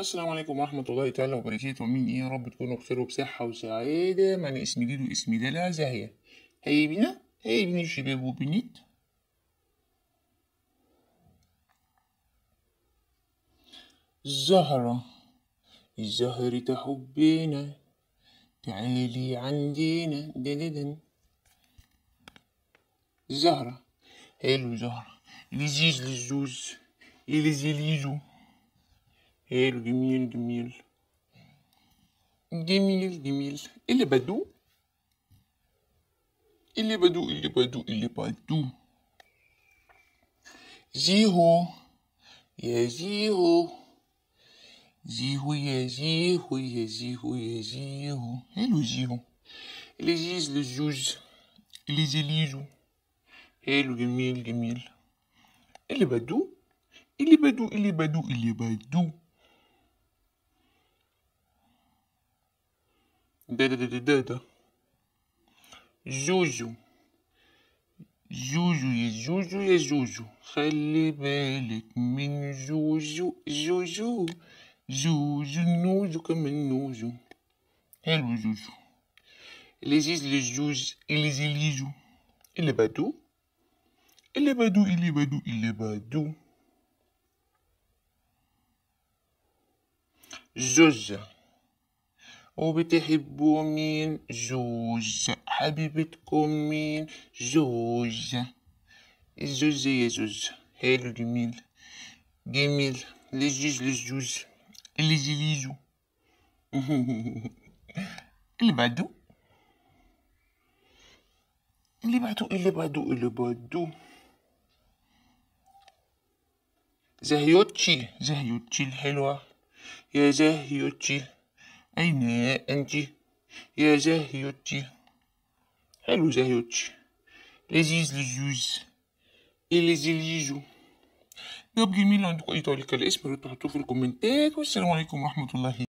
السلام عليكم ورحمة الله تعالى وبركاته مين ايه يا رب تكونوا بخير وبصحة وسعادة معنا اسم جديد واسم دلع زاهية هيا بنا هيا بنا شباب وبنات الزهرة زهرة حبنا تعالي عندينا دلدن زهرة حلو زهرة لزيز للزوز لزيليزو et eh, le 2000, 2000. 2000, 2000. Et les Badou Il est badou, il est badou, il est badou. Zihou. zéro, zéro y a zéro. Et le zihou. les ziz, les juge les élisou. Et le 2000, mille, Et les badou Il est badou, il est badou, il est badou. Joujou. Joujou et joujou et joujou. Khali بالك min joujou joujou. Joujou noujou comme noujou. Hello joujou. Les is les jouj, les ilijou. Il est badou. Il est badou, il est badou, il est badou. Joujou. وبتحبوا مين جوج حبيبتكم مين جوج الزوز يا زوز حلو جميل جميل للزوز للزوز اللي زليزو اللي بعدو اللي بعدو اللي بعدو اللي بعدو زهيوتشي زهيوتشي الحلوة يا زهيوتشي أين أنت يا زاهيوتي حلو زاهيوتي لذيذ لذيذ إيه لذيذ جاب جميل عندكم أي تعليق على الاسم تحطوه في الكومنتات والسلام عليكم ورحمة الله